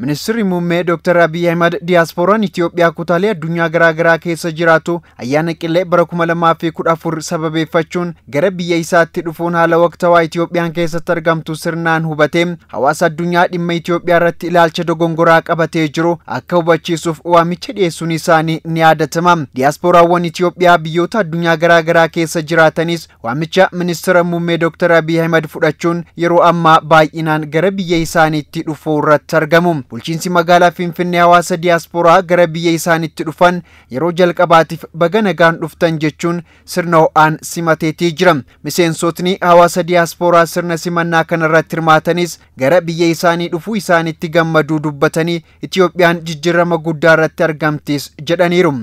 Ministirri muummee Dr. Abiyyi Ahmad diiyaasporaan Itoophiyaa kutaalee addunyaa garaagaraa keessa jiraatu ayyaana qillee bara 2014 sababeeffachuun gara biyya isaatti dhufuun haala waqtawaa Itoophiyaan keessatti argamtu sirnaan hubatee hawaasa addunyaa dhimma Itoophiyaa irratti ilaalcha dogongoraa qabatee jiru akka hubachiisuuf waamicha dhiyeessuun isaanii ni yaadatama. Diiyaaspooraawwan Itoophiyaa biyyoota addunyaa garaagaraa keessa jiraatanis waamicha ministira muummee Dr. Abiyyi Ahmad fudhachuun yeroo ammaa baay'inaan gara biyya isaaniitti dhufuu irratti argamu. Bulchiinsi magaalaa Finfinnee hawaasa diyaasporaa gara biyya isaanitti dhufan yeroo jalqabaatiif baga nagaan dhuftan jechuun sirna ho'aan simateetii jira. Miseensotni hawaasa diyaasporaa sirna simannaa kanarratti hirmaatanis gara biyya isaanii dhufuu isaanitti gammaduu dubbatanii Itiyoophiyaan jijjiirama guddaa irratti argamtis jedhaniiru.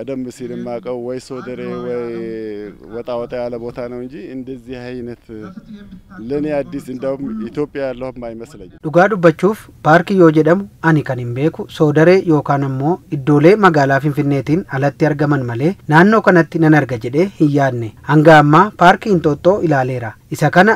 ቀደም ሲል የማውቀው ወይ ሶደሬ ወይ ወጣ ወጣ ያለ ቦታ ነው እንጂ እንደዚህ አይነት ለእኔ አዲስ እንደውም ኢትዮጵያ ያለሁም አይመስለኝ። ዱጋዱ በቹፍ ፓርክ ዮ አኒ ከኒም ሶደሬ ዮካን ኢዶሌ መጋላ ፊንፊኔቲን አለት ያርገመን መሌ ናኖ ከነቲ ነነርገ ጀዴ አንጋማ ፓርክ ኢንጦጦ ኢላሌራ ኢሰ ከነ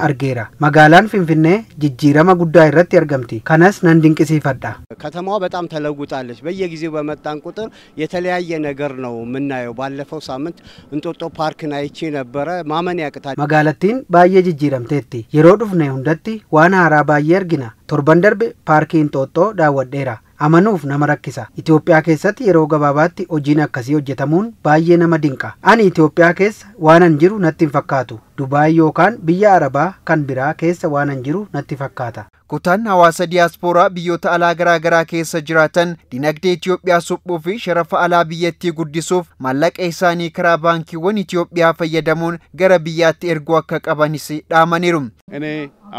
መጋላን ፊንፊኔ ጅጅረመ ጉዳ ይረት ያርገምቲ ከነስ ነንድንቅሲ ፈዳ ከተማዋ በጣም ተለውጣለች። በየጊዜው በመጣን ቁጥር የተለያየ ነገር ነው ነው የምናየው። ባለፈው ሳምንት እንጦጦ ፓርክን አይቼ ነበረ። ማመን ያቅታል። መጋለቲን ባዬ ጅጅረምቴቲ የሮ ዱፍነ ሁንደቲ ዋን ሀራ ባዬ እርግና ቶርበን ደርብ ፓርኪ እንጦጦ ዳወዴራ አመኑፍ ነመ ረኪሳ ኢትዮጵያ ኬሰት የሮ ገባባቲ ሆጂን አካሲ ሆጀተሙን ባዬ ነመ አን ኢትዮጵያ ኬስ ዋነን ጅሩ ነቲን ፈካቱ ዱባይ ዮካን ብያ አረባ ከን ቢራ ኬሰ ጅሩ ነቲ ፈካታ Kutaan hawaasa diyaaspooraa biyyoota alaa garaa garaa keessa jiraatan dinagdee Itiyoophiyaa suphuu fi sharafa alaa biyyattii guddisuuf maallaqa isaanii karaa baankiiwwan Itiyoophiyaa fayyadamuun gara biyyaatti erguu akka qabanis dhaamaniiru። እኔ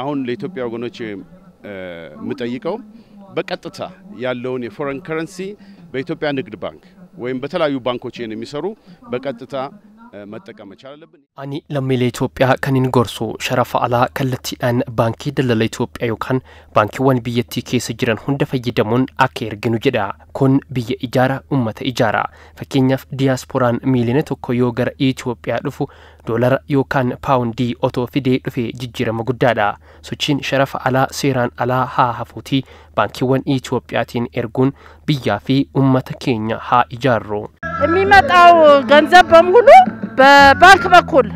አሁን ለኢትዮጵያ ወገኖች የምጠይቀው በቀጥታ ያለውን የፎረን ከረንሲ በኢትዮጵያ ንግድ ባንክ ወይም በተለያዩ ባንኮች የሚሰሩ በቀጥታ መጠቀም መቻል አለብን። አኒ ለሚለ ኢትዮጵያ ከኒን ጎርሶ ሸረፈ አላ ከልቲዳን ባንኪ ደለለ ኢትዮጵያ ዮካን ወን ቢየቲ ኬስ ጅረን ሁንደ ፈይደሙን አኬር ግኑ ጅዳ ኩን ብየ ኢጃራ ኡመተ ኢጃራ ፈኬኛፍ ዲያስፖራን ሚሊነ ቶኮ ዮ ኢትዮጵያ ዱፉ ዶላር ዮካን ፓውንዲ ኦቶ ፊዴ ዱፌ ጅጅረመ ጉዳዳ ሶቺን ሸረፈ አላ ሴራን አላ ሀ ሀፉቲ ባንኪወን ኢትዮጵያቲን ኤርጉን ብያፊ ኡመተ ኬኛ ሃ ኢጃሮ የሚመጣው ገንዘብ በሙሉ በባንክ በኩል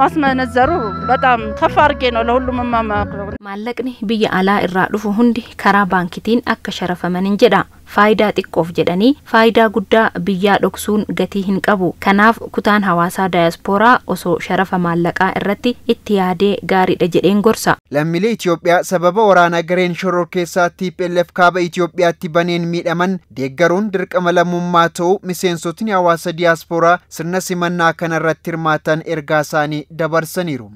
ማስመነዘሩ በጣም ከፍ አርጌ ነው ለሁሉም ማማክረው ማለቅኒ ብዬ አላ እራ ዱፉ ሁንዲ ከራ ባንኪቲን አከ ሸረፈመን እንጀዳ faayidaa xiqqoof jedhanii faayidaa guddaa biyyaa dhoksuun gatii hin qabu kanaaf kutaan hawaasaa diyaaspooraa osoo sharafa maallaqaa irratti itti yaadee gaariidha jedheen gorsa lammiilee Itoophiyaa sababa waraanaa gareen shoror keessaa tplf kaaba Itoophiyaatti baneen miidhaman deeggaruun dirqama lammummaa ta'u miseensotni hawaasa diyaaspooraa sirna simannaa irratti hirmaatan ergaa isaanii dabarsaniiru.